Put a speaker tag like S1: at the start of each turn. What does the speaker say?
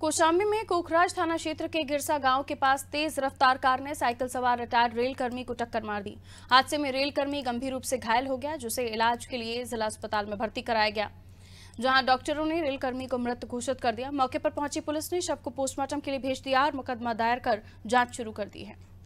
S1: कोशाम्बी में कोखराज थाना क्षेत्र के गिरसा गांव के पास तेज रफ्तार कार ने साइकिल सवार रिटायर्ड रेल कर्मी को टक्कर मार दी हादसे में रेल कर्मी गंभीर रूप से घायल हो गया जिसे इलाज के लिए जिला अस्पताल में भर्ती कराया गया जहां डॉक्टरों ने रेल कर्मी को मृत घोषित कर दिया मौके पर पहुंची पुलिस ने शव को पोस्टमार्टम के लिए भेज दिया और मुकदमा दायर कर जांच शुरू कर दी है